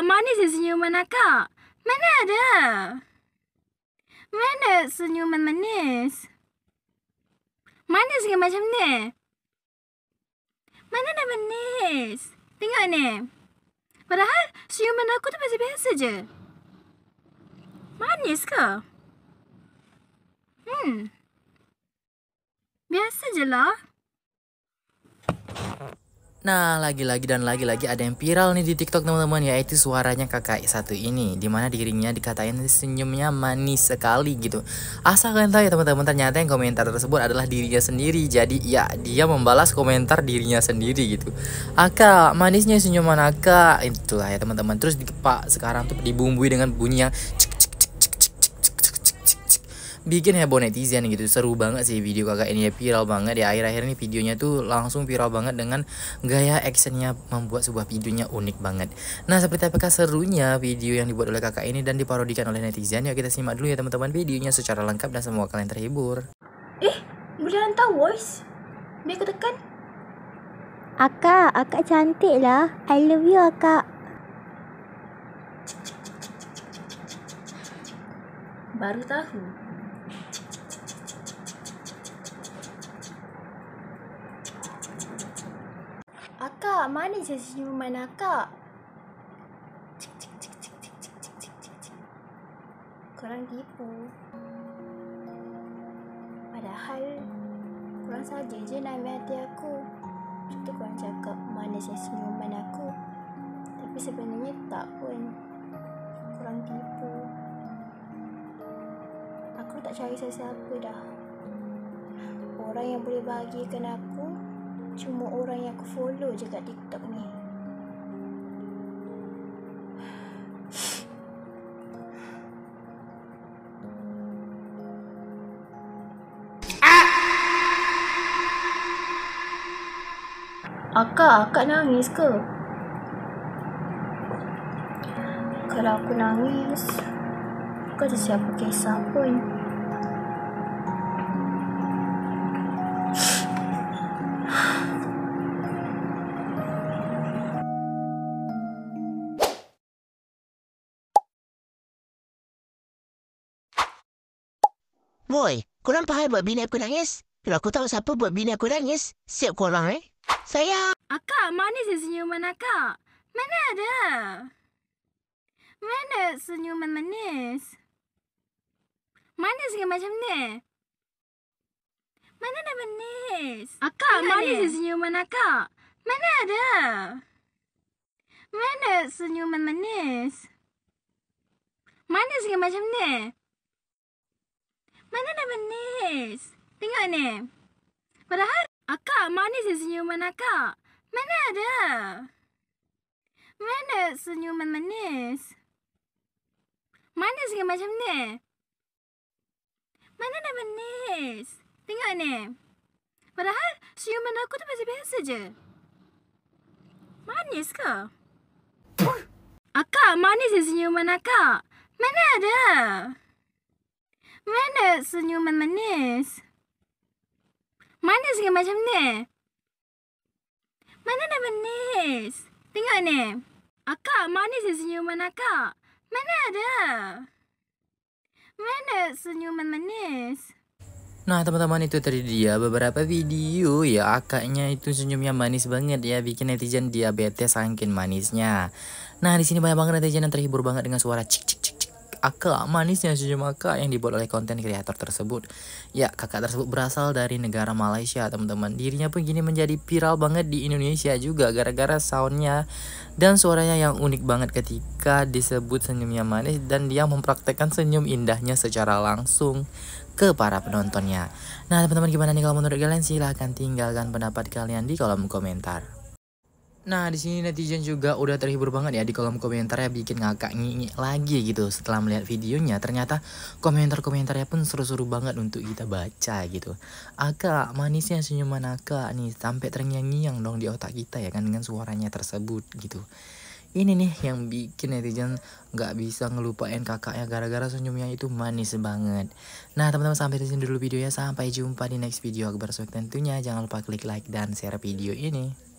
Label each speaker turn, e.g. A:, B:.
A: tak manis yang senyuman akak. Mana ada? Mana senyuman manis? Manis ke macam ni? Mana dah manis? Tengok ni. Padahal senyuman aku tu masih biasa je. Manis ke? Hmm. Biasa je lah.
B: Nah, lagi-lagi dan lagi-lagi ada yang viral nih di TikTok teman-teman yaitu suaranya kakak satu ini dimana dirinya dikatain senyumnya manis sekali gitu. Asal kalian tahu ya teman-teman ternyata yang komentar tersebut adalah dirinya sendiri. Jadi ya dia membalas komentar dirinya sendiri gitu. Ah, Aka manisnya senyuman ah, Aka itulah ya teman-teman. Terus pak sekarang tuh dibumbui dengan bunyi yang bikin heboh netizen gitu seru banget sih video kakak ini ya viral banget di akhir-akhir ini videonya tuh langsung viral banget dengan gaya actionnya membuat sebuah videonya unik banget nah seperti apakah serunya video yang dibuat oleh kakak ini dan diparodikan oleh netizen ya kita simak dulu ya teman-teman videonya secara lengkap dan semua kalian terhibur
A: eh boleh hantar voice biar aku tekan akak akak cantik lah I love you akak baru tahu Akak, mana je senyuman akak? Korang tipu. Padahal, korang saja je nak ambil hati aku. Itu korang cakap mana je senyuman aku. Tapi sebenarnya tak pun. Korang tipu tak cari sesiapa dah Orang yang boleh bahagiakan aku Cuma orang yang aku follow je kat TikTok ni Akak, akak nangis ke? Kalau aku nangis, kau tak siapa kisah pun. Woi, korang pahal buat bini aku nangis? Kalau aku tahu siapa buat bini aku nangis, siap korang eh. Saya. Akak, mana yang senyuman akak. Mana ada? Mana senyuman manis? Manis ke macam ni? Mana ada manis? Akak, mana manis yang senyuman akak. Mana ada? Mana senyuman manis? Manis ke macam ni? Mana nak manis? Tengok ni. Padahal akak manis yang senyuman akak. Mana ada? Mana senyuman manis? Manis ke macam ni? Mana nak manis? Tengok ni. Padahal senyuman aku tu macam biasa je. Manis ke? Akak manis yang senyuman akak. Mana ada? Mana senyuman manis? Manis ke macam ni? Mana dah manis? Tengok ni. Akak manis ke senyuman akak? Mana ada? Mana senyuman manis?
B: Nah teman-teman itu tadi dia beberapa video ya akaknya itu senyumnya manis banget ya bikin netizen diabetes saking manisnya. Nah di sini banyak banget netizen yang terhibur banget dengan suara cik cik akal manisnya jujumaka yang dibuat oleh konten kreator tersebut. Ya, kakak tersebut berasal dari negara Malaysia, teman-teman. Dirinya pun gini menjadi viral banget di Indonesia juga gara-gara soundnya dan suaranya yang unik banget ketika disebut senyumnya manis dan dia mempraktekkan senyum indahnya secara langsung ke para penontonnya. Nah, teman-teman gimana nih kalau menurut kalian? Silahkan tinggalkan pendapat kalian di kolom komentar. Nah, di sini netizen juga udah terhibur banget ya di kolom komentarnya bikin ngakak ngingi lagi gitu setelah melihat videonya. Ternyata komentar-komentarnya pun seru-seru banget untuk kita baca gitu. Aka, manisnya senyuman Aka nih sampai terngiang-ngiang dong di otak kita ya kan dengan suaranya tersebut gitu. Ini nih yang bikin netizen gak bisa ngelupain kakaknya gara-gara senyumnya itu manis banget. Nah teman-teman sampai di sini dulu videonya. Sampai jumpa di next video. Aku tentunya jangan lupa klik like dan share video ini.